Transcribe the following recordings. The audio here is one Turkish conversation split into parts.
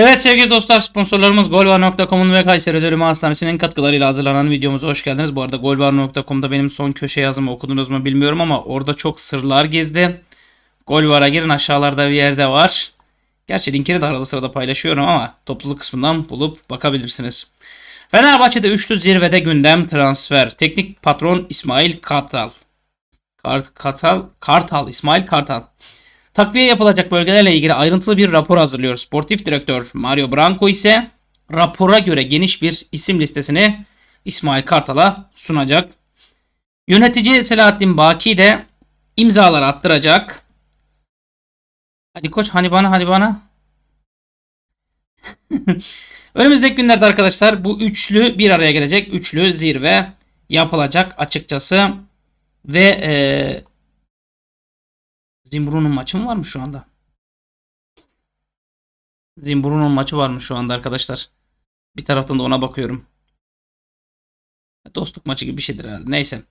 Evet sevgili dostlar sponsorlarımız Golbar.com'un ve Kayseri Özel Üma Hastanesi'nin katkılarıyla hazırlanan videomuza hoş geldiniz. Bu arada Golbar.com'da benim son köşe yazımı okudunuz mu bilmiyorum ama orada çok sırlar gezdi. Golbara girin aşağılarda bir yerde var. Gerçi linkini de arada sırada paylaşıyorum ama topluluk kısmından bulup bakabilirsiniz. Fenerbahçe'de üçlü zirvede gündem transfer. Teknik patron İsmail Kartal. Kart Kartal, Kartal, İsmail Kartal. Takviye yapılacak bölgelerle ilgili ayrıntılı bir rapor hazırlıyor. Sportif direktör Mario Branco ise rapora göre geniş bir isim listesini İsmail Kartal'a sunacak. Yönetici Selahattin Baki de imzalar attıracak. Hadi koç hani bana hani bana. Önümüzdeki günlerde arkadaşlar bu üçlü bir araya gelecek. Üçlü zirve yapılacak açıkçası. Ve e, Zimbru'nun maçı mı var mı şu anda? Zimbru'nun maçı var mı şu anda arkadaşlar? Bir taraftan da ona bakıyorum. Dostluk maçı gibi bir şeydir herhalde. Neyse.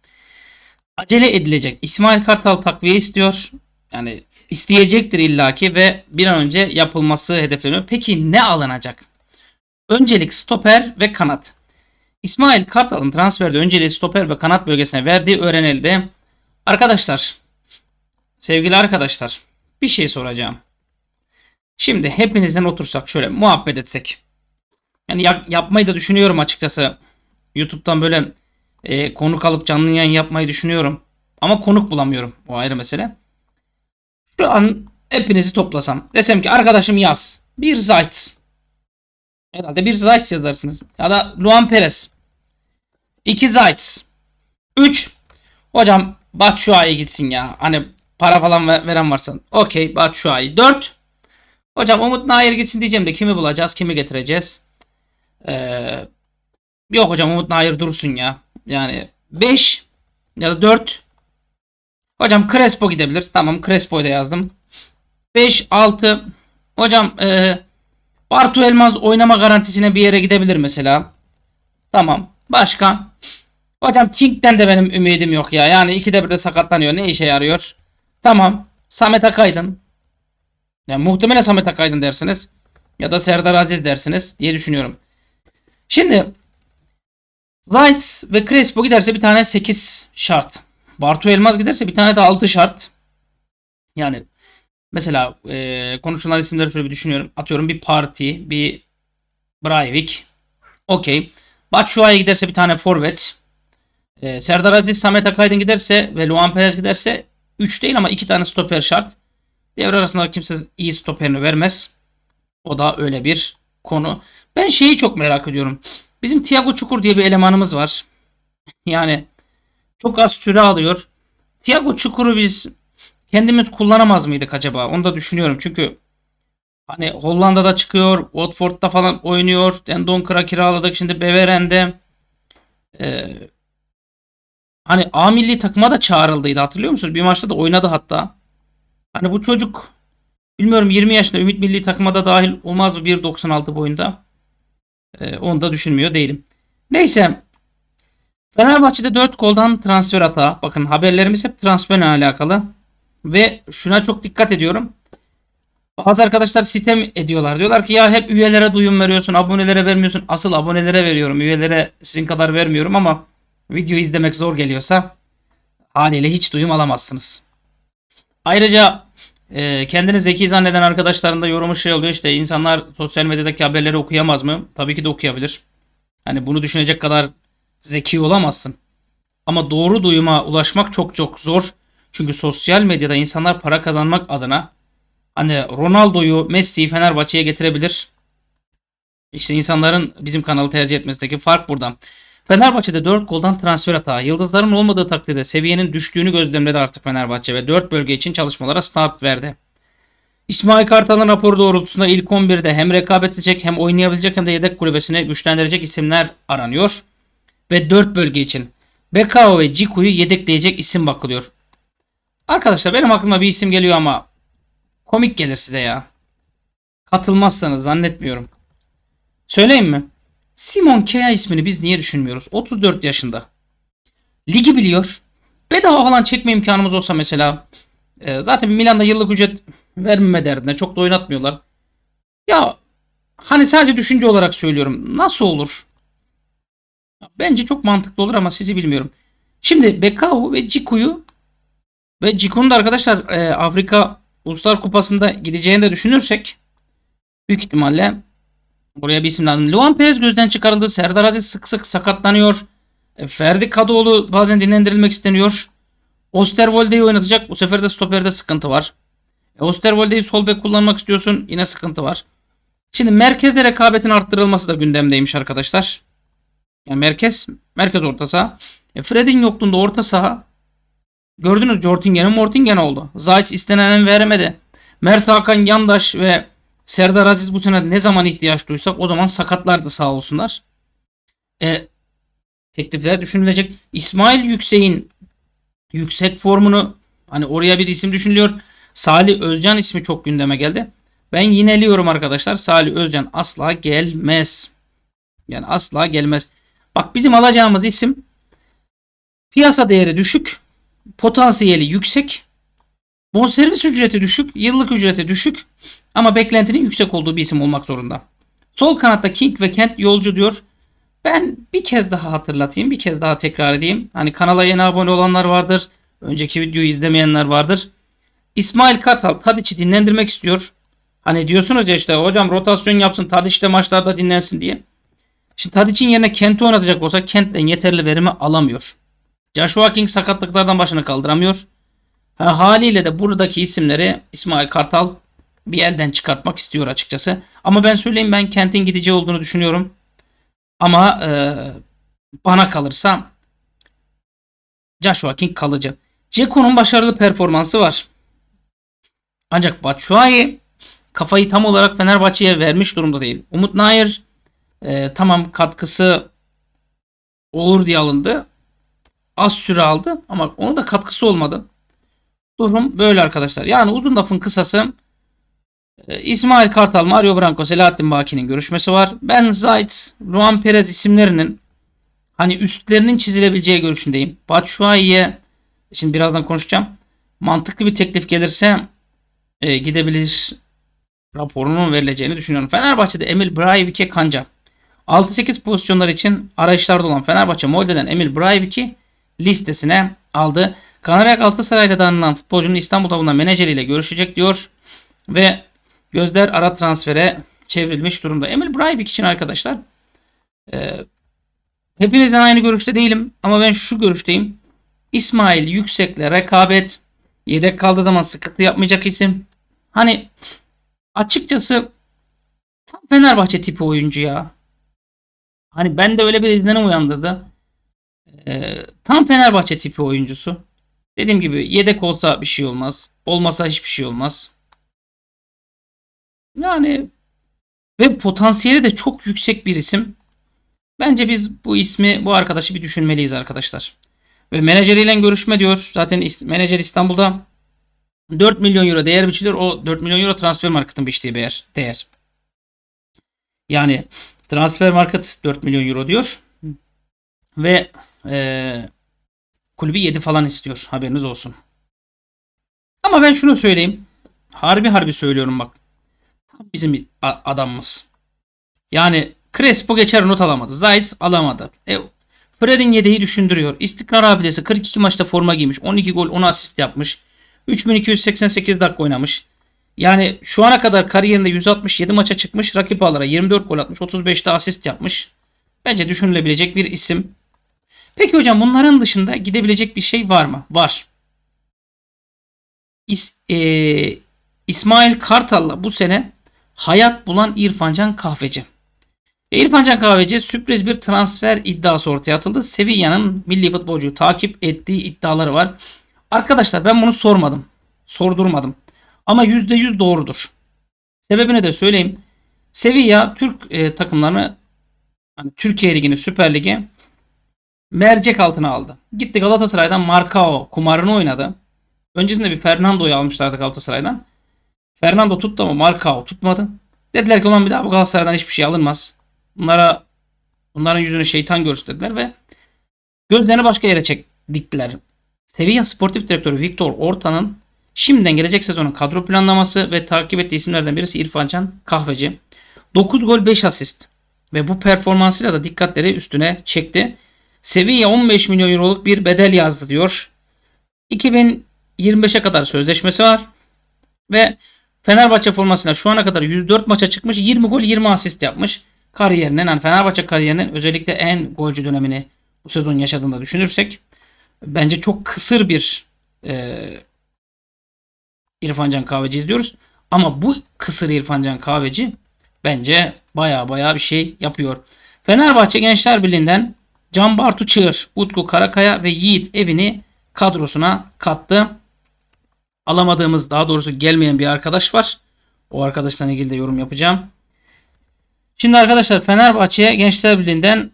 Acele edilecek. İsmail Kartal takviye istiyor. Yani isteyecektir illaki ve bir an önce yapılması hedefleniyor. Peki ne alınacak? Öncelik stoper ve kanat. İsmail Kartal'ın transferde önceliği stoper ve kanat bölgesine verdiği öğrenildi. Arkadaşlar Sevgili arkadaşlar bir şey soracağım. Şimdi hepinizden otursak şöyle muhabbet etsek. Yani ya, yapmayı da düşünüyorum açıkçası. YouTube'dan böyle e, konuk alıp canlı yayın yapmayı düşünüyorum. Ama konuk bulamıyorum. bu ayrı mesele. Şu an hepinizi toplasam. Desem ki arkadaşım yaz. Bir Zayt. Herhalde bir Zayt yazarsınız. Ya da Luan Perez. İki Zayt. Üç. Hocam Batshuayi gitsin ya. Hani Para falan veren varsa. Okey ay 4. Hocam Umut Nair gitsin diyeceğim de kimi bulacağız kimi getireceğiz. Ee, yok hocam Umut Nair dursun ya. Yani 5 ya da 4. Hocam Crespo gidebilir. Tamam Crespo'yu da yazdım. 5, 6. Hocam e, Bartu Elmaz oynama garantisine bir yere gidebilir mesela. Tamam. Başka? Hocam King'den de benim ümidim yok ya. Yani ikide bir de sakatlanıyor. Ne işe yarıyor? Tamam. Samet Akaydın. Yani muhtemelen Samet Akaydın dersiniz. Ya da Serdar Aziz dersiniz diye düşünüyorum. Şimdi Zaitz ve Crespo giderse bir tane 8 şart. Bartu Elmaz giderse bir tane de 6 şart. Yani mesela e, konuşulan isimleri şöyle bir düşünüyorum. Atıyorum bir Parti, bir Breivik. Okey. Batshuayi giderse bir tane forvet. E, Serdar Aziz, Samet Akaydın giderse ve Luan Perez giderse 3 değil ama 2 tane stoper şart. Devre arasında kimse iyi stoperini vermez. O da öyle bir konu. Ben şeyi çok merak ediyorum. Bizim Thiago Çukur diye bir elemanımız var. Yani çok az süre alıyor. Thiago Çukur'u biz kendimiz kullanamaz mıydık acaba? Onu da düşünüyorum. Çünkü hani Hollanda'da çıkıyor. Watford'da falan oynuyor. Donker'a kiraladık. Şimdi Beveren'de. Ee, Hani A milli takıma da çağrıldıydı hatırlıyor musunuz? Bir maçta da oynadı hatta. Hani bu çocuk bilmiyorum 20 yaşında Ümit milli takıma da dahil olmaz mı 1.96 boyunda? Ee, onu da düşünmüyor değilim. Neyse Fenerbahçe'de 4 koldan transfer hata. Bakın haberlerimiz hep transferle alakalı. Ve şuna çok dikkat ediyorum. Bazı arkadaşlar sitem ediyorlar. Diyorlar ki ya hep üyelere duyum veriyorsun, abonelere vermiyorsun. Asıl abonelere veriyorum. Üyelere sizin kadar vermiyorum ama video izlemek zor geliyorsa haliyle hiç duyum alamazsınız. Ayrıca e, kendini zeki zanneden arkadaşların da yorumu şey oluyor işte insanlar sosyal medyadaki haberleri okuyamaz mı? Tabii ki de okuyabilir. Hani bunu düşünecek kadar zeki olamazsın. Ama doğru duyuma ulaşmak çok çok zor. Çünkü sosyal medyada insanlar para kazanmak adına hani Ronaldo'yu Messi'yi Fenerbahçe'ye getirebilir. İşte insanların bizim kanalı tercih etmesindeki fark buradan. Fenerbahçe'de 4 goldan transfer hata. Yıldızların olmadığı takdirde seviyenin düştüğünü gözlemledi artık Fenerbahçe ve 4 bölge için çalışmalara start verdi. İsmail Kartal'ın raporu doğrultusunda ilk 11'de hem rekabet edecek hem oynayabilecek hem de yedek kulübesine güçlendirecek isimler aranıyor. Ve 4 bölge için Bekao ve Ciku'yu yedekleyecek isim bakılıyor. Arkadaşlar benim aklıma bir isim geliyor ama komik gelir size ya. Katılmazsanız zannetmiyorum. Söyleyeyim mi? Simon Kea ismini biz niye düşünmüyoruz? 34 yaşında. Ligi biliyor. Bedava falan çekme imkanımız olsa mesela. E, zaten Milan'da yıllık ücret vermeme derdine. Çok da oynatmıyorlar. Ya hani sadece düşünce olarak söylüyorum. Nasıl olur? Bence çok mantıklı olur ama sizi bilmiyorum. Şimdi Bekao ve Ciku'yu ve Ciku'nun da arkadaşlar e, Afrika Uluslar Kupası'nda gideceğini de düşünürsek büyük ihtimalle Buraya bir isim lazım. Luan Perez gözden çıkarıldı. Serdar Aziz sık sık sakatlanıyor. E, Ferdi Kadıoğlu bazen dinlendirilmek isteniyor. Osterwolde'yi oynatacak. Bu sefer de stoperde sıkıntı var. E, Osterwolde'yi sol bek kullanmak istiyorsun. Yine sıkıntı var. Şimdi merkezde rekabetin arttırılması da gündemdeymiş arkadaşlar. Yani merkez, merkez orta saha. E, Fred'in yokluğunda orta saha. Gördünüz Jortingen'in Mortingen oldu. Zayt istenen veremedi. Mert Hakan Yandaş ve Serdar Aziz bu sene ne zaman ihtiyaç duysak o zaman sakatlardı sağ olsunlar. E, teklifler düşünülecek. İsmail Yüksek'in yüksek formunu hani oraya bir isim düşünülüyor. Salih Özcan ismi çok gündeme geldi. Ben yineliyorum arkadaşlar. Salih Özcan asla gelmez. Yani asla gelmez. Bak bizim alacağımız isim piyasa değeri düşük, potansiyeli yüksek Bonservis ücreti düşük, yıllık ücreti düşük ama beklentinin yüksek olduğu bir isim olmak zorunda. Sol kanatta King ve Kent yolcu diyor. Ben bir kez daha hatırlatayım, bir kez daha tekrar edeyim. Hani kanala yeni abone olanlar vardır. Önceki videoyu izlemeyenler vardır. İsmail Kartal Tadiç'i dinlendirmek istiyor. Hani diyorsunuz ya işte hocam rotasyon yapsın Tadiç de maçlarda dinlensin diye. Şimdi Tadiç'in yerine Kent'i oynatacak olsa Kent'ten yeterli verimi alamıyor. Joshua King sakatlıklardan başını kaldıramıyor. Ha, haliyle de buradaki isimleri İsmail Kartal bir elden çıkartmak istiyor açıkçası. Ama ben söyleyeyim ben Kent'in gideceği olduğunu düşünüyorum. Ama e, bana kalırsa Joshua King kalıcı. Ceko'nun başarılı performansı var. Ancak Batshuayi kafayı tam olarak Fenerbahçe'ye vermiş durumda değil. Umut Nair e, tamam katkısı olur diye alındı. Az süre aldı ama onun da katkısı olmadı. Durum böyle arkadaşlar. Yani uzun lafın kısası e, İsmail Kartal, Mario Branco, Selahattin Baki'nin görüşmesi var. Ben Zaitz, Juan Perez isimlerinin hani üstlerinin çizilebileceği görüşündeyim. Batshuayi'ye şimdi birazdan konuşacağım. Mantıklı bir teklif gelirse e, gidebilir raporunun verileceğini düşünüyorum. Fenerbahçe'de Emil Braivik'e kanca. 6-8 pozisyonlar için arayışlarda olan Fenerbahçe Molde'den Emil Braivik'i listesine aldı. Kanarya Galatasaray'da danılan futbolcunun İstanbul takımında menajeriyle görüşecek diyor. Ve gözler ara transfere çevrilmiş durumda. Emil Breivik için arkadaşlar e, hepinizden aynı görüşte değilim ama ben şu görüşteyim. İsmail Yüksek'le rekabet yedek kaldığı zaman sıkıntı yapmayacak isim. Hani açıkçası tam Fenerbahçe tipi oyuncu ya. Hani ben de öyle bir izlenim uyandırdı. E, tam Fenerbahçe tipi oyuncusu. Dediğim gibi yedek olsa bir şey olmaz. Olmasa hiçbir şey olmaz. Yani ve potansiyeli de çok yüksek bir isim. Bence biz bu ismi, bu arkadaşı bir düşünmeliyiz arkadaşlar. Ve menajeriyle görüşme diyor. Zaten is menajer İstanbul'da 4 milyon euro değer biçiliyor. O 4 milyon euro transfer marketin biçtiği değer. değer. Yani transfer market 4 milyon euro diyor. Ve e, kulübü 7 falan istiyor. Haberiniz olsun. Ama ben şunu söyleyeyim. Harbi harbi söylüyorum bak. Tam bizim adamımız. Yani Crespo geçer not alamadı. Zayt alamadı. E, Fred'in yedeği düşündürüyor. İstikrar Abidesi 42 maçta forma giymiş. 12 gol 10 asist yapmış. 3288 dakika oynamış. Yani şu ana kadar kariyerinde 167 maça çıkmış. Rakip alara 24 gol atmış. 35'te asist yapmış. Bence düşünülebilecek bir isim. Peki hocam bunların dışında gidebilecek bir şey var mı? Var. İs, e, İsmail Kartal'la bu sene hayat bulan İrfancan Kahveci. İrfancan Kahveci sürpriz bir transfer iddiası ortaya atıldı. Sevilla'nın milli futbolcuyu takip ettiği iddiaları var. Arkadaşlar ben bunu sormadım. Sordurmadım. Ama %100 doğrudur. Sebebini de söyleyeyim. Sevilla Türk e, takımlarını hani Türkiye Ligi'ni, Süper Ligi mercek altına aldı. Gitti Galatasaray'dan Marcao kumarını oynadı. Öncesinde bir Fernando'yu almışlardı Galatasaray'dan. Fernando tuttu ama Marcao tutmadı. Dediler ki olan bir daha bu Galatasaray'dan hiçbir şey alınmaz. Bunlara bunların yüzünü şeytan görsün dediler ve gözlerini başka yere çek, diktiler. Sevilla Sportif Direktörü Victor Orta'nın şimdiden gelecek sezonun kadro planlaması ve takip ettiği isimlerden birisi İrfan Can Kahveci. 9 gol 5 asist ve bu performansıyla da dikkatleri üstüne çekti. Sevilla 15 milyon euroluk bir bedel yazdı diyor. 2025'e kadar sözleşmesi var. Ve Fenerbahçe formasına şu ana kadar 104 maça çıkmış 20 gol 20 asist yapmış. Kariyerinin yani Fenerbahçe kariyerinin özellikle en golcü dönemini bu sezon yaşadığında düşünürsek bence çok kısır bir e, İrfan Can Kahveci izliyoruz. Ama bu kısır İrfan Can Kahveci bence baya baya bir şey yapıyor. Fenerbahçe Gençler Birliği'nden Can Bartu Çığır, Utku Karakaya ve Yiğit Evini kadrosuna kattı. Alamadığımız daha doğrusu gelmeyen bir arkadaş var. O arkadaşla ilgili de yorum yapacağım. Şimdi arkadaşlar Fenerbahçe Gençler Birliği'nden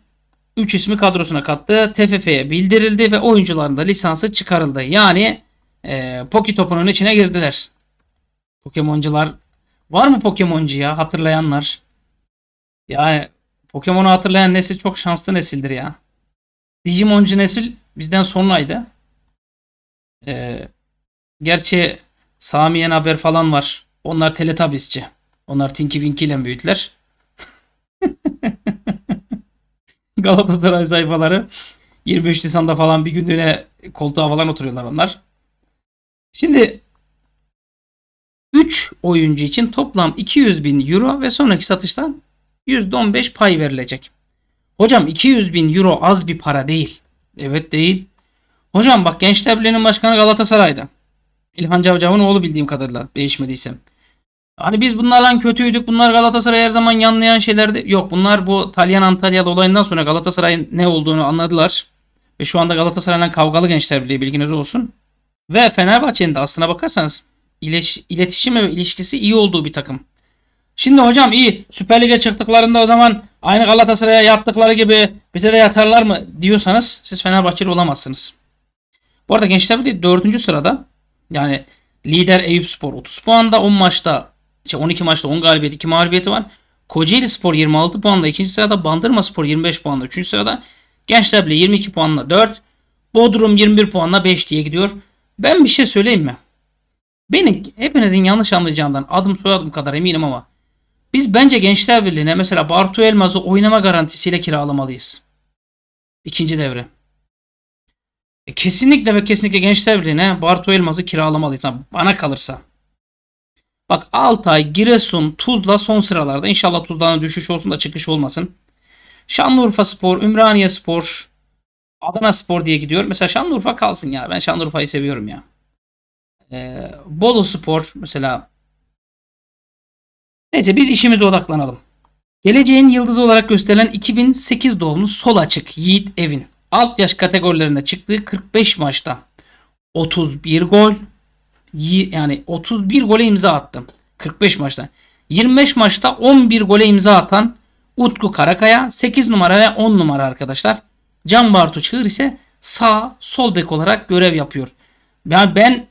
3 ismi kadrosuna kattı. TFF'ye bildirildi ve oyuncuların da lisansı çıkarıldı. Yani e, Poki topunun içine girdiler. Pokemoncular var mı Pokemoncu ya hatırlayanlar? Yani Pokemon'u hatırlayan nesil çok şanslı nesildir ya. Digimoncu nesil bizden sonraydı. Ee, gerçi Samiyen Haber falan var. Onlar Teletubbies'ci. Onlar Tinky Winky ile büyüdüler. Galatasaray sayfaları 23 Nisan'da falan bir günlüğüne koltuğa falan oturuyorlar onlar. Şimdi 3 oyuncu için toplam 200 bin euro ve sonraki satıştan %15 pay verilecek. Hocam 200 bin euro az bir para değil. Evet değil. Hocam bak Gençler Birliği'nin başkanı Galatasaray'da. İlhan Cavcav'ın oğlu bildiğim kadarıyla değişmediysem. Hani biz bunlarla kötüydük. Bunlar Galatasaray her zaman yanlayan şeylerdi. Yok bunlar bu Talyan Antalya'da olayından sonra Galatasaray'ın ne olduğunu anladılar. Ve şu anda Galatasaray'la kavgalı Gençler Birliği bilginiz olsun. Ve Fenerbahçe'nin de aslına bakarsanız iletişim ve ilişkisi iyi olduğu bir takım. Şimdi hocam iyi. Süper Lig'e çıktıklarında o zaman Aynı Galatasaray'a yaptıkları gibi bize de yatarlar mı diyorsanız siz Fenerbahçeli olamazsınız. Bu arada Gençler Birliği 4. sırada yani lider Eyüp Spor 30 puanda 10 maçta 12 şey maçta 10 galibiyet 2 mağlubiyeti var. Kocaeli Spor 26 puanla 2. sırada Bandırma Spor 25 puanla 3. sırada Gençler bile 22 puanla 4 Bodrum 21 puanla 5 diye gidiyor. Ben bir şey söyleyeyim mi? Beni hepinizin yanlış anlayacağından adım soyadım kadar eminim ama biz bence Gençler Birliği'ne mesela Bartu Elmaz'ı oynama garantisiyle kiralamalıyız. İkinci devre. E kesinlikle ve kesinlikle Gençler Birliği'ne Bartu Elmaz'ı kiralamalıyız. bana kalırsa. Bak Altay, Giresun, Tuzla son sıralarda. İnşallah Tuzla'nın düşüş olsun da çıkış olmasın. Şanlıurfa Spor, Ümraniye Spor, Adana Spor diye gidiyor. Mesela Şanlıurfa kalsın ya. Ben Şanlıurfa'yı seviyorum ya. Ee, Bolu Spor mesela Neyse biz işimize odaklanalım. Geleceğin yıldızı olarak gösterilen 2008 doğumlu sol açık Yiğit Evin. Alt yaş kategorilerinde çıktığı 45 maçta 31 gol yani 31 gole imza attı. 45 maçta. 25 maçta 11 gole imza atan Utku Karakaya 8 numara ve 10 numara arkadaşlar. Can Bartu Çığır ise sağ sol bek olarak görev yapıyor. Yani ben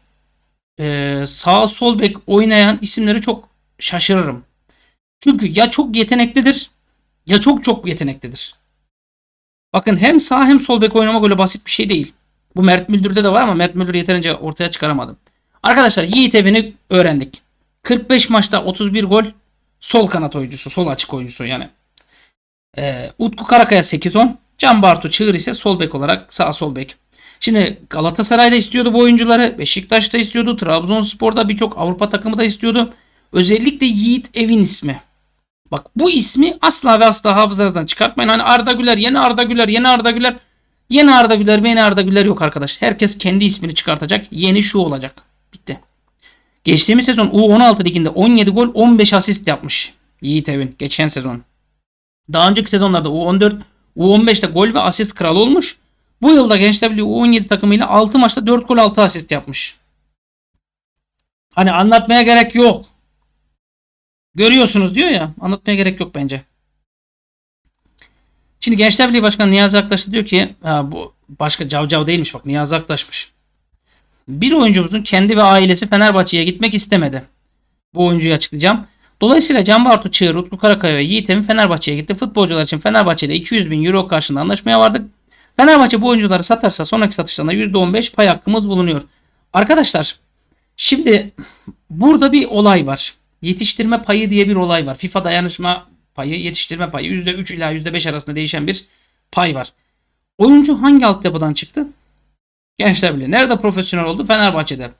e, sağ sol bek oynayan isimleri çok şaşırırım. Çünkü ya çok yeteneklidir ya çok çok yeteneklidir. Bakın hem sağ hem sol bek oynamak öyle basit bir şey değil. Bu Mert Müldür'de de var ama Mert Müldür yeterince ortaya çıkaramadım. Arkadaşlar Yiğit Evin'i öğrendik. 45 maçta 31 gol sol kanat oyuncusu, sol açık oyuncusu yani. Ee, Utku Karakaya 8-10. Can Bartu Çığır ise sol bek olarak sağ sol bek. Şimdi Galatasaray'da istiyordu bu oyuncuları. Beşiktaş'ta istiyordu. Trabzonspor'da birçok Avrupa takımı da istiyordu. Özellikle Yiğit Evin ismi. Bak bu ismi asla ve asla hafızanızdan çıkartmayın. Hani Arda Güler, yeni Arda Güler, yeni Arda Güler. Yeni Arda Güler, yeni Arda Güler yok arkadaş. Herkes kendi ismini çıkartacak. Yeni şu olacak. Bitti. Geçtiğimiz sezon U16 liginde 17 gol 15 asist yapmış. Yiğit Evin geçen sezon. Daha önceki sezonlarda U14, U15'te gol ve asist kralı olmuş. Bu yılda Gençler Birliği U17 takımıyla 6 maçta 4 gol 6 asist yapmış. Hani anlatmaya gerek yok. Görüyorsunuz diyor ya. Anlatmaya gerek yok bence. Şimdi Gençler Birliği Başkanı Niyazi Aktaş da diyor ki ha, bu başka cavcav değilmiş bak Niyazi Aktaş'mış. Bir oyuncumuzun kendi ve ailesi Fenerbahçe'ye gitmek istemedi. Bu oyuncuyu açıklayacağım. Dolayısıyla Can Bartu Çığır, Utku Karakaya ve Yiğit Emin Fenerbahçe'ye gitti. Futbolcular için Fenerbahçe ile 200 bin euro karşılığında anlaşmaya vardık. Fenerbahçe bu oyuncuları satarsa sonraki satışlarında %15 pay hakkımız bulunuyor. Arkadaşlar şimdi burada bir olay var yetiştirme payı diye bir olay var. FIFA dayanışma payı, yetiştirme payı %3 ila %5 arasında değişen bir pay var. Oyuncu hangi altyapıdan çıktı? Gençler bile. Nerede profesyonel oldu? Fenerbahçe'de.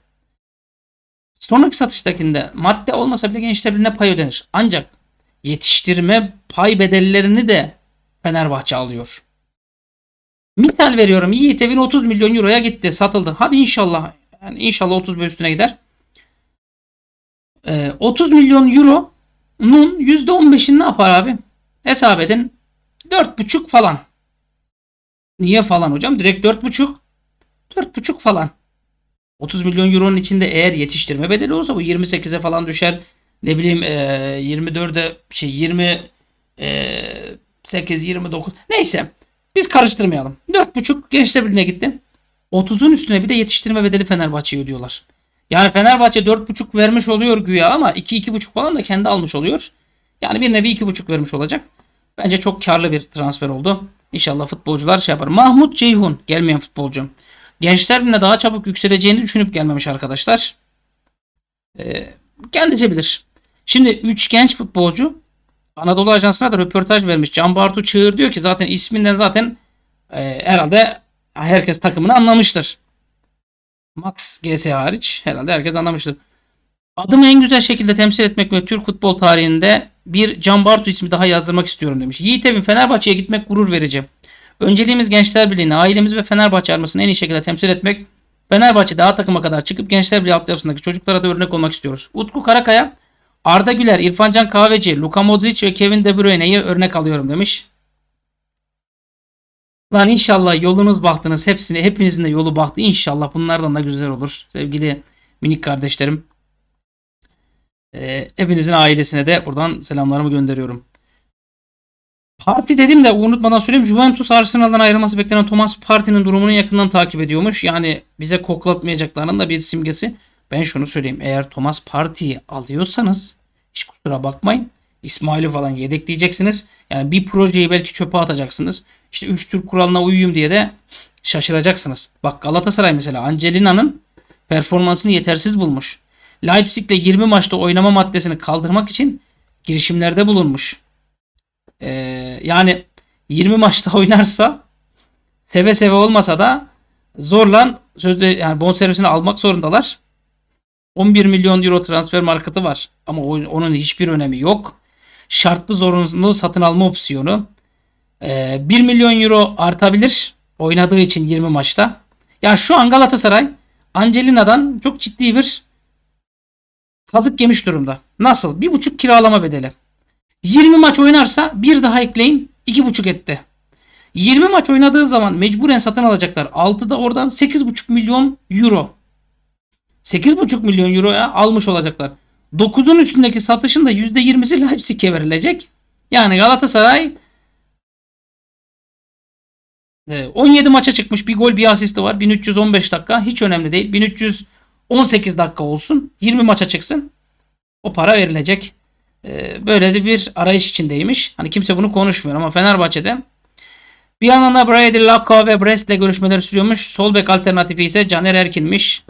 Sonraki satıştakinde madde olmasa bile gençler birine pay ödenir. Ancak yetiştirme pay bedellerini de Fenerbahçe alıyor. Misal veriyorum Yiğit evin 30 milyon euroya gitti satıldı. Hadi inşallah yani inşallah 30 ve üstüne gider. 30 ee, milyon euronun %15'ini ne yapar abi? Hesap edin 4,5 falan. Niye falan hocam? Direkt 4,5. 4,5 falan. 30 milyon euronun içinde eğer yetiştirme bedeli olsa bu 28'e falan düşer. Ne bileyim e, 24'e şey 20 8 29 neyse biz karıştırmayalım. 4,5 Gençler Birliği'ne gitti. 30'un üstüne bir de yetiştirme bedeli Fenerbahçe'ye ödüyorlar. Yani Fenerbahçe 4.5 vermiş oluyor güya ama 2-2.5 falan da kendi almış oluyor. Yani bir nevi 2.5 vermiş olacak. Bence çok karlı bir transfer oldu. İnşallah futbolcular şey yapar. Mahmut Ceyhun gelmeyen futbolcu. Gençler bile daha çabuk yükseleceğini düşünüp gelmemiş arkadaşlar. Ee, kendisi bilir. Şimdi 3 genç futbolcu Anadolu Ajansı'na da röportaj vermiş. Can Bartu Çığır diyor ki zaten isminden zaten e, herhalde herkes takımını anlamıştır. Max GS hariç herhalde herkes anlamıştır. Adımı en güzel şekilde temsil etmek ve Türk futbol tarihinde bir Can Bartu ismi daha yazdırmak istiyorum demiş. Yiğit Evin Fenerbahçe'ye gitmek gurur verici. Önceliğimiz Gençler Birliği'ni, ailemiz ve Fenerbahçe armasını en iyi şekilde temsil etmek. Fenerbahçe daha takıma kadar çıkıp Gençler Birliği altyapısındaki çocuklara da örnek olmak istiyoruz. Utku Karakaya, Arda Güler, İrfancan Kahveci, Luka Modric ve Kevin De Bruyne'yi örnek alıyorum demiş. Lan inşallah yolunuz baktınız hepsini hepinizin de yolu baktı inşallah bunlardan da güzel olur sevgili minik kardeşlerim. E, hepinizin ailesine de buradan selamlarımı gönderiyorum. Parti dedim de unutmadan söyleyeyim Juventus Arsenal'dan ayrılması beklenen Thomas Parti'nin durumunu yakından takip ediyormuş. Yani bize koklatmayacaklarının da bir simgesi. Ben şunu söyleyeyim eğer Thomas Parti'yi alıyorsanız hiç kusura bakmayın. İsmail'i falan yedekleyeceksiniz. Yani bir projeyi belki çöpe atacaksınız. İşte üç Türk kuralına uyuyayım diye de şaşıracaksınız. Bak Galatasaray mesela Angelina'nın performansını yetersiz bulmuş. Leipzig'le 20 maçta oynama maddesini kaldırmak için girişimlerde bulunmuş. Ee, yani 20 maçta oynarsa seve seve olmasa da zorlan, sözde yani bonservisini almak zorundalar. 11 milyon euro transfer marketi var ama onun hiçbir önemi yok şartlı zorunlu satın alma opsiyonu. E, ee, 1 milyon euro artabilir oynadığı için 20 maçta. Ya şu an Galatasaray Angelina'dan çok ciddi bir kazık yemiş durumda. Nasıl? 1,5 kiralama bedeli. 20 maç oynarsa bir daha ekleyin 2,5 etti. 20 maç oynadığı zaman mecburen satın alacaklar. 6'da oradan 8,5 milyon euro. 8,5 milyon euroya almış olacaklar. 9'un üstündeki satışın da %20'si Leipzig'e verilecek. Yani Galatasaray 17 e, maça çıkmış. Bir gol bir asisti var. 1315 dakika. Hiç önemli değil. 1318 dakika olsun. 20 maça çıksın. O para verilecek. E, böyle de bir arayış içindeymiş. Hani kimse bunu konuşmuyor ama Fenerbahçe'de bir yandan da Brady Lacko ve Brest'le görüşmeler sürüyormuş. Sol bek alternatifi ise Caner Erkin'miş.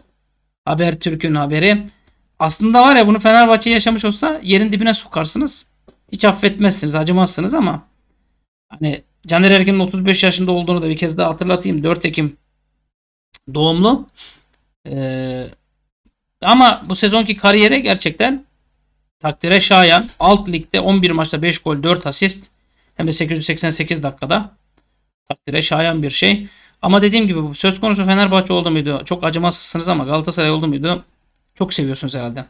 Haber Türk'ün haberi. Aslında var ya bunu Fenerbahçe yaşamış olsa yerin dibine sokarsınız. Hiç affetmezsiniz, acımazsınız ama hani Caner Erkin'in 35 yaşında olduğunu da bir kez daha hatırlatayım. 4 Ekim doğumlu. Ee, ama bu sezonki kariyere gerçekten takdire şayan. Alt ligde 11 maçta 5 gol 4 asist hem de 888 dakikada takdire şayan bir şey. Ama dediğim gibi söz konusu Fenerbahçe oldu muydu? Çok acımasızsınız ama Galatasaray oldu muydu? Çok seviyorsunuz herhalde.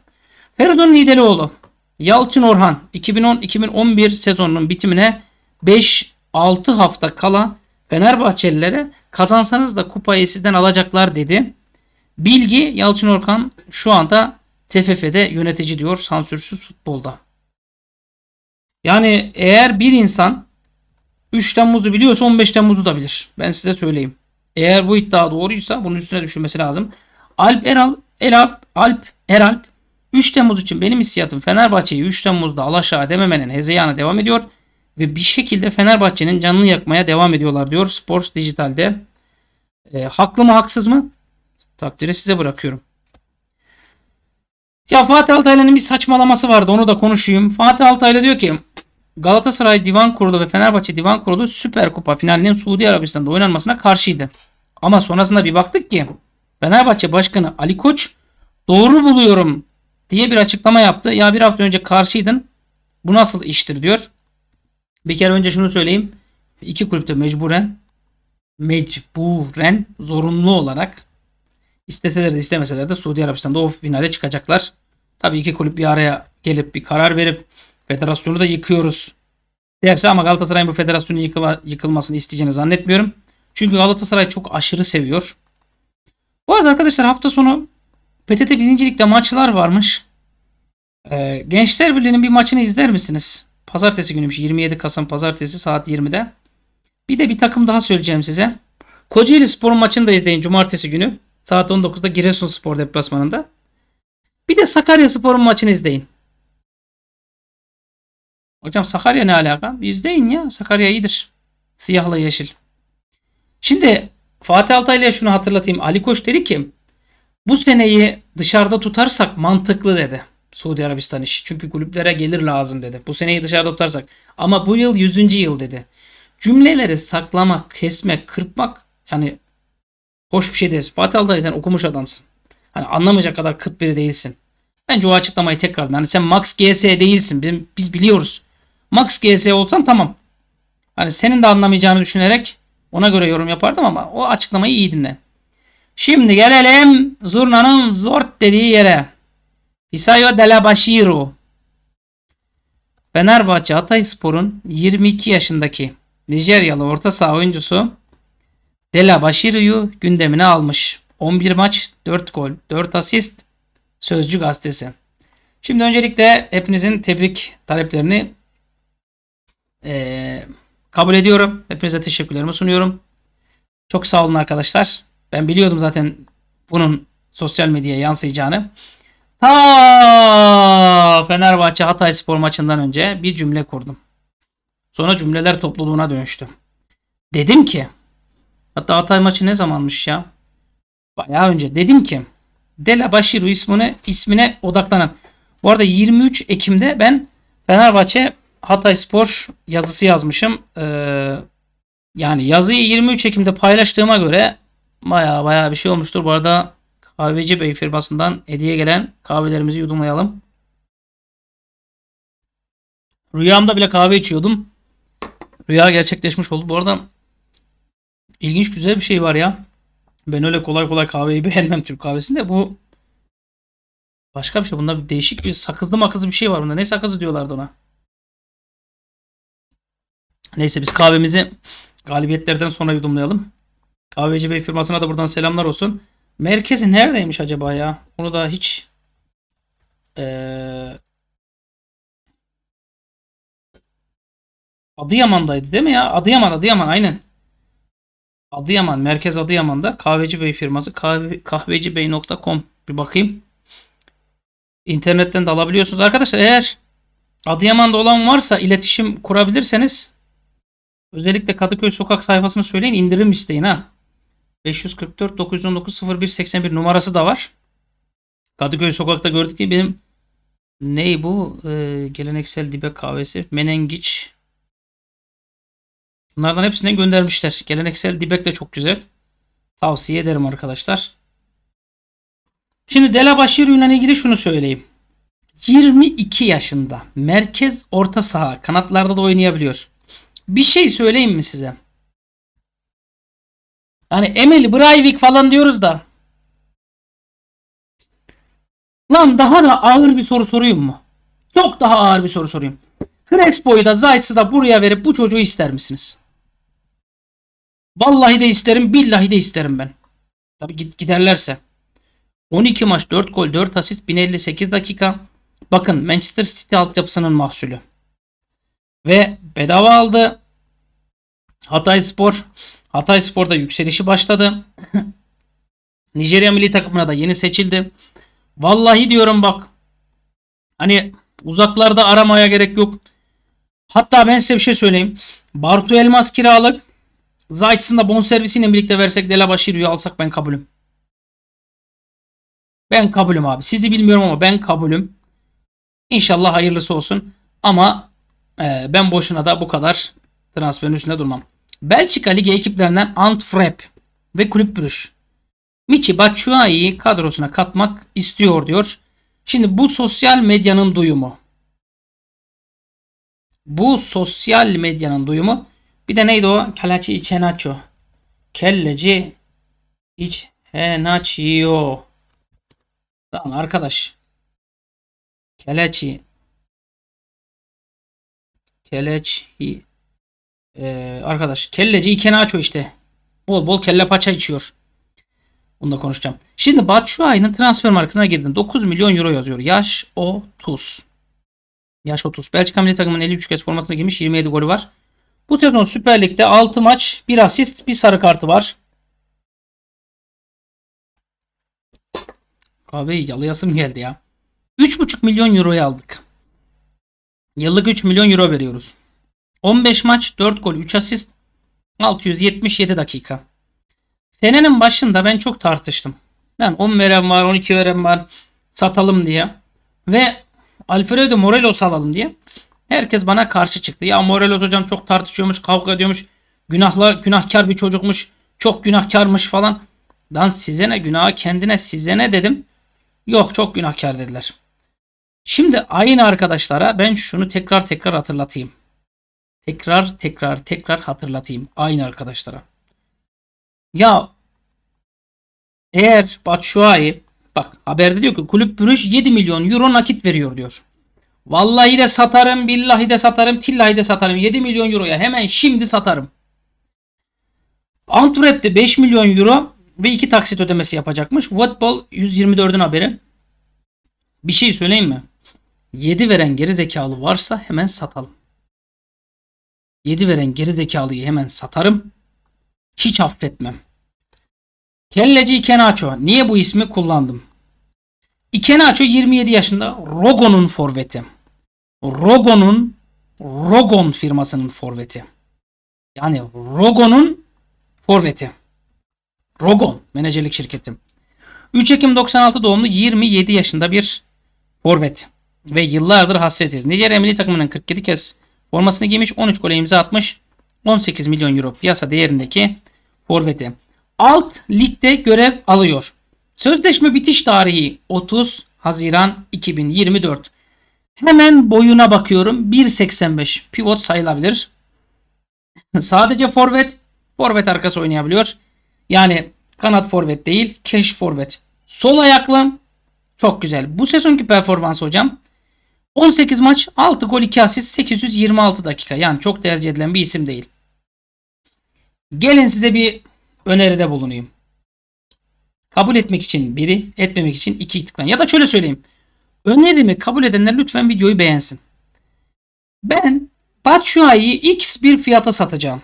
Feridun Nidelioğlu. Yalçın Orhan 2010-2011 sezonunun bitimine 5-6 hafta kala Fenerbahçelilere kazansanız da kupayı sizden alacaklar dedi. Bilgi Yalçın Orhan şu anda TFF'de yönetici diyor sansürsüz futbolda. Yani eğer bir insan 3 Temmuz'u biliyorsa 15 Temmuz'u da bilir. Ben size söyleyeyim. Eğer bu iddia doğruysa bunun üstüne düşünmesi lazım. Alp Eral Eralp, Alp, Eralp 3 Temmuz için benim hissiyatım Fenerbahçe'yi 3 Temmuz'da alaşağı dememenin hezeyana devam ediyor ve bir şekilde Fenerbahçe'nin canını yakmaya devam ediyorlar diyor Sports Dijital'de. E, haklı mı haksız mı? Takdiri size bırakıyorum. Ya Fatih Altaylı'nın bir saçmalaması vardı onu da konuşayım. Fatih Altaylı diyor ki Galatasaray Divan Kurulu ve Fenerbahçe Divan Kurulu Süper Kupa finalinin Suudi Arabistan'da oynanmasına karşıydı. Ama sonrasında bir baktık ki Fenerbahçe Başkanı Ali Koç doğru buluyorum diye bir açıklama yaptı. Ya bir hafta önce karşıydın. Bu nasıl iştir diyor. Bir kere önce şunu söyleyeyim. İki kulüpte mecburen mecburen zorunlu olarak isteseler de istemeseler de Suudi Arabistan'da o finale çıkacaklar. Tabii iki kulüp bir araya gelip bir karar verip federasyonu da yıkıyoruz derse ama Galatasaray'ın bu federasyonu yıkıla, yıkılmasını isteyeceğini zannetmiyorum. Çünkü Galatasaray çok aşırı seviyor. Bu arada arkadaşlar hafta sonu PTT birincilikte maçlar varmış. Ee, Gençler Birliği'nin bir maçını izler misiniz? Pazartesi günüymüş. 27 Kasım Pazartesi saat 20'de. Bir de bir takım daha söyleyeceğim size. Kocaeli Spor maçını da izleyin Cumartesi günü. Saat 19'da Giresun Spor deplasmanında. Bir de Sakarya Spor'un maçını izleyin. Hocam Sakarya ne alaka? İzleyin ya. Sakarya iyidir. Siyahla yeşil. Şimdi Fatih Altaylı'ya şunu hatırlatayım. Ali Koç dedi ki bu seneyi dışarıda tutarsak mantıklı dedi. Suudi Arabistan işi. Çünkü kulüplere gelir lazım dedi. Bu seneyi dışarıda tutarsak. Ama bu yıl 100. yıl dedi. Cümleleri saklamak, kesmek, kırpmak yani hoş bir şey değil. Fatih Altay sen okumuş adamsın. Hani anlamayacak kadar kıt biri değilsin. Bence o açıklamayı tekrardan. Hani sen Max GS değilsin. Biz, biz biliyoruz. Max GS olsan tamam. Hani senin de anlamayacağını düşünerek ona göre yorum yapardım ama o açıklamayı iyi dinle. Şimdi gelelim zurnanın zort dediği yere. Fisayo Delabashiru. Fenerbahçe Hatayspor'un 22 yaşındaki Nijeryalı orta saha oyuncusu Delabashiru'yu gündemine almış. 11 maç, 4 gol, 4 asist. Sözcü gazetesi. Şimdi öncelikle hepinizin tebrik taleplerini ee, Kabul ediyorum. Hepinize teşekkürlerimi sunuyorum. Çok sağ olun arkadaşlar. Ben biliyordum zaten bunun sosyal medyaya yansıyacağını. Ta Fenerbahçe Hatay Spor maçından önce bir cümle kurdum. Sonra cümleler topluluğuna dönüştüm. Dedim ki hatta Hatay maçı ne zamanmış ya? Bayağı önce dedim ki Dela Bashiru ismine, ismine odaklanın. Bu arada 23 Ekim'de ben Fenerbahçe Hatay Spor yazısı yazmışım. Ee, yani yazıyı 23 Ekim'de paylaştığıma göre baya baya bir şey olmuştur. Bu arada Kahveci Bey firmasından hediye gelen kahvelerimizi yudumlayalım. Rüyamda bile kahve içiyordum. Rüya gerçekleşmiş oldu. Bu arada ilginç güzel bir şey var ya. Ben öyle kolay kolay kahveyi beğenmem Türk kahvesinde. Bu başka bir şey. Bunda bir değişik bir sakızlı makızlı bir şey var bunda. Ne sakızı diyorlardı ona? Neyse biz kahvemizi galibiyetlerden sonra yudumlayalım. Kahveci Bey firmasına da buradan selamlar olsun. Merkezi neredeymiş acaba ya? Onu da hiç ee, Adıyaman'daydı değil mi ya? Adıyaman, Adıyaman aynen. Adıyaman, merkez Adıyaman'da Kahveci Bey firması kahve, kahvecibey.com bir bakayım. İnternetten de alabiliyorsunuz. Arkadaşlar eğer Adıyaman'da olan varsa iletişim kurabilirseniz Özellikle Kadıköy sokak sayfasını söyleyin indirim isteyin ha. 544 919 01 81 numarası da var. Kadıköy sokakta gördük diye benim ney bu ee, geleneksel dibe kahvesi menengiç. Bunlardan hepsinden göndermişler. Geleneksel dibek de çok güzel. Tavsiye ederim arkadaşlar. Şimdi Delabaşir Yunan'a ilgili şunu söyleyeyim. 22 yaşında merkez orta saha kanatlarda da oynayabiliyor. Bir şey söyleyeyim mi size? Hani Emily Breivik falan diyoruz da. Lan daha da ağır bir soru sorayım mı? Çok daha ağır bir soru sorayım. Crespo'yu da Zayt'sı da buraya verip bu çocuğu ister misiniz? Vallahi de isterim, billahi de isterim ben. Tabi git giderlerse. 12 maç 4 gol 4 asist 1058 dakika. Bakın Manchester City altyapısının mahsulü ve bedava aldı. Hatay Spor. Hatay Spor'da yükselişi başladı. Nijerya milli takımına da yeni seçildi. Vallahi diyorum bak. Hani uzaklarda aramaya gerek yok. Hatta ben size bir şey söyleyeyim. Bartu Elmas kiralık. Zayt'sın da bonservisiyle birlikte versek Dela Başirio'yu alsak ben kabulüm. Ben kabulüm abi. Sizi bilmiyorum ama ben kabulüm. İnşallah hayırlısı olsun. Ama ee, ben boşuna da bu kadar transferin üstünde durmam. Belçika Ligi ekiplerinden Antwerp ve Kulüp Brüj. Michi Batshuayi'yi kadrosuna katmak istiyor diyor. Şimdi bu sosyal medyanın duyumu. Bu sosyal medyanın duyumu. Bir de neydi o? Kalachi Ichenacho. Kelleci iç Ichenacho. Tamam arkadaş. Kelleci. Keleç ee, arkadaş kelleci Ikenaço işte. Bol bol kelle paça içiyor. Bununla konuşacağım. Şimdi Batshuayi'nin transfer markına girdim. 9 milyon euro yazıyor. Yaş 30. Yaş 30. Belçika milli takımının 53 kez formasına girmiş. 27 golü var. Bu sezon Süper Lig'de 6 maç, 1 asist, 1 sarı kartı var. Abi yalayasım geldi ya. 3,5 milyon euroya aldık. Yıllık 3 milyon euro veriyoruz. 15 maç 4 gol 3 asist 677 dakika. Senenin başında ben çok tartıştım. yani 10 veren var 12 veren var satalım diye. Ve Alfredo Morelos alalım diye. Herkes bana karşı çıktı. Ya Morelos hocam çok tartışıyormuş kavga ediyormuş. Günahlar, günahkar bir çocukmuş. Çok günahkarmış falan. Dan size ne günahı kendine size ne dedim. Yok çok günahkar dediler. Şimdi aynı arkadaşlara ben şunu tekrar tekrar hatırlatayım. Tekrar tekrar tekrar hatırlatayım aynı arkadaşlara. Ya eğer Batshuayi bak haberde diyor ki kulüp Brüj 7 milyon euro nakit veriyor diyor. Vallahi de satarım, billahi de satarım, tillahi de satarım. 7 milyon euroya hemen şimdi satarım. Antwerp'te 5 milyon euro ve 2 taksit ödemesi yapacakmış. Football 124'ün haberi. Bir şey söyleyeyim mi? 7 veren geri zekalı varsa hemen satalım. 7 veren geri zekalıyı hemen satarım. Hiç affetmem. Kelleci Ikenaço. Niye bu ismi kullandım? Ikenaço 27 yaşında Rogon'un forveti. Rogon'un Rogon firmasının forveti. Yani Rogon'un forveti. Rogon menajerlik şirketi. 3 Ekim 96 doğumlu 27 yaşında bir forvet ve yıllardır hasretiz. Nijerya milli takımının 47 kez formasını giymiş, 13 gole imza atmış, 18 milyon euro piyasa değerindeki forveti. Alt ligde görev alıyor. Sözleşme bitiş tarihi 30 Haziran 2024. Hemen boyuna bakıyorum. 1.85 pivot sayılabilir. Sadece forvet, forvet arkası oynayabiliyor. Yani kanat forvet değil, keş forvet. Sol ayaklı çok güzel. Bu sezonki performans hocam 18 maç 6 gol 2 asist 826 dakika. Yani çok tercih edilen bir isim değil. Gelin size bir öneride bulunayım. Kabul etmek için biri, etmemek için iki tıklan. Ya da şöyle söyleyeyim. Önerimi kabul edenler lütfen videoyu beğensin. Ben Batshuayi'yi x bir fiyata satacağım.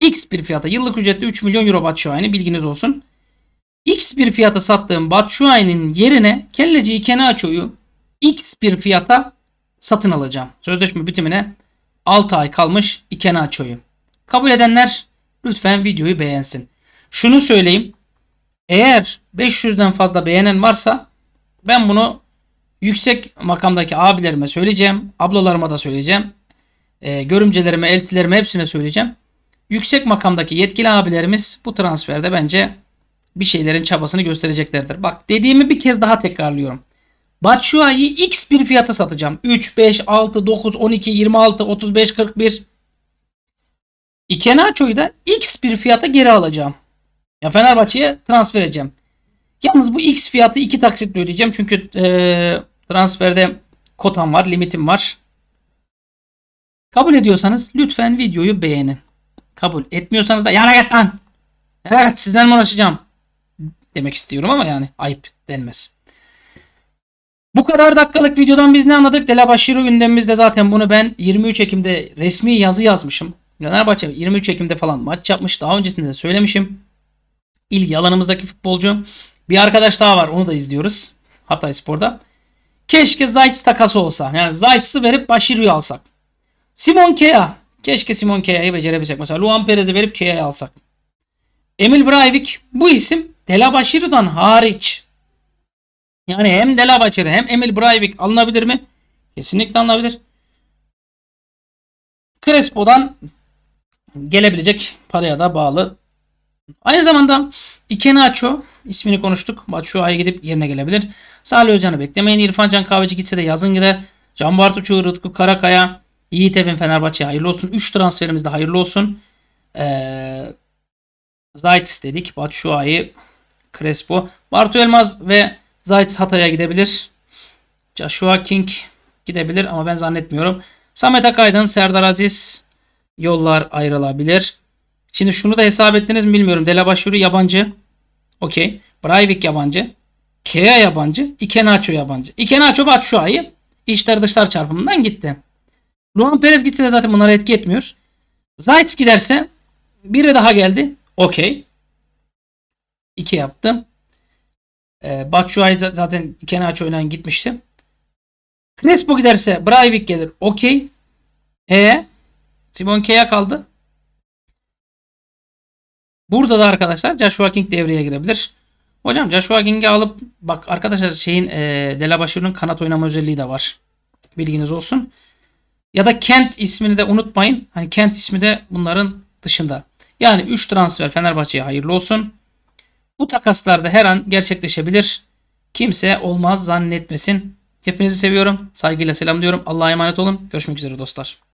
X bir fiyata. Yıllık ücretli 3 milyon euro Batshuayi'ni bilginiz olsun. X bir fiyata sattığım Batshuayi'nin yerine kelleci Kenaço'yu X bir fiyata satın alacağım. Sözleşme bitimine 6 ay kalmış İkena Çoy'u. Kabul edenler lütfen videoyu beğensin. Şunu söyleyeyim. Eğer 500'den fazla beğenen varsa ben bunu yüksek makamdaki abilerime söyleyeceğim. Ablalarıma da söyleyeceğim. E, görümcelerime, eltilerime hepsine söyleyeceğim. Yüksek makamdaki yetkili abilerimiz bu transferde bence bir şeylerin çabasını göstereceklerdir. Bak dediğimi bir kez daha tekrarlıyorum. Batshuayi x bir fiyata satacağım. 3, 5, 6, 9, 12, 26, 35, 41. Ikenacho'yu da x bir fiyata geri alacağım. Ya Fenerbahçe'ye transfer edeceğim. Yalnız bu x fiyatı iki taksitle ödeyeceğim. Çünkü e, transferde kotam var, limitim var. Kabul ediyorsanız lütfen videoyu beğenin. Kabul etmiyorsanız da yana git lan. Evet sizden mi uğraşacağım? Demek istiyorum ama yani ayıp denmez. Bu kadar dakikalık videodan biz ne anladık? Delabaşırı gündemimizde zaten bunu ben 23 Ekim'de resmi yazı yazmışım. Fenerbahçe 23 Ekim'de falan maç yapmış. Daha öncesinde de söylemişim. İlgi alanımızdaki futbolcu. Bir arkadaş daha var. Onu da izliyoruz. Hatay Spor'da. Keşke Zayt takası olsa. Yani Zayt'sı verip Başiro'yu alsak. Simon Kea. Keşke Simon Kea'yı becerebilsek. Mesela Luan Perez'i verip Kea'yı alsak. Emil Breivik. Bu isim Dela Başiro'dan hariç yani hem Delabacher hem Emil Breivik alınabilir mi? Kesinlikle alınabilir. Crespo'dan gelebilecek paraya da bağlı. Aynı zamanda Ikenacho ismini konuştuk. Batshuayi'ye gidip yerine gelebilir. Salih Özcan'ı beklemeyin. İrfan Can Kahveci gitse de yazın gider. Can Bartuçu, Rıtkı Karakaya, Yiğit Evin Fenerbahçe'ye hayırlı olsun. 3 transferimiz de hayırlı olsun. Ee, Zayt istedik. Batshuayi, Crespo. Bartu Elmaz ve Zayt Hatay'a gidebilir. Joshua King gidebilir ama ben zannetmiyorum. Samet Akaydın, Serdar Aziz yollar ayrılabilir. Şimdi şunu da hesap ettiniz mi bilmiyorum. Delabaşuru yabancı. Okey. Breivik yabancı. Kea yabancı. Ikenacho yabancı. Ikenacho Batshuayi içler dışlar çarpımından gitti. Luan Perez gitse de zaten bunlara etki etmiyor. Zayt giderse biri daha geldi. Okey. 2 yaptım. E, Batshuayi zaten Kenaç oynayan gitmişti. Crespo giderse Braivik gelir. Okey. E Simon K'ya kaldı. Burada da arkadaşlar Joshua King devreye girebilir. Hocam Joshua King'i alıp bak arkadaşlar şeyin e, Delabaşır'ın kanat oynama özelliği de var. Bilginiz olsun. Ya da Kent ismini de unutmayın. Hani Kent ismi de bunların dışında. Yani 3 transfer Fenerbahçe'ye hayırlı olsun. Bu takaslarda her an gerçekleşebilir. Kimse olmaz zannetmesin. Hepinizi seviyorum. Saygıyla selamlıyorum. Allah'a emanet olun. Görüşmek üzere dostlar.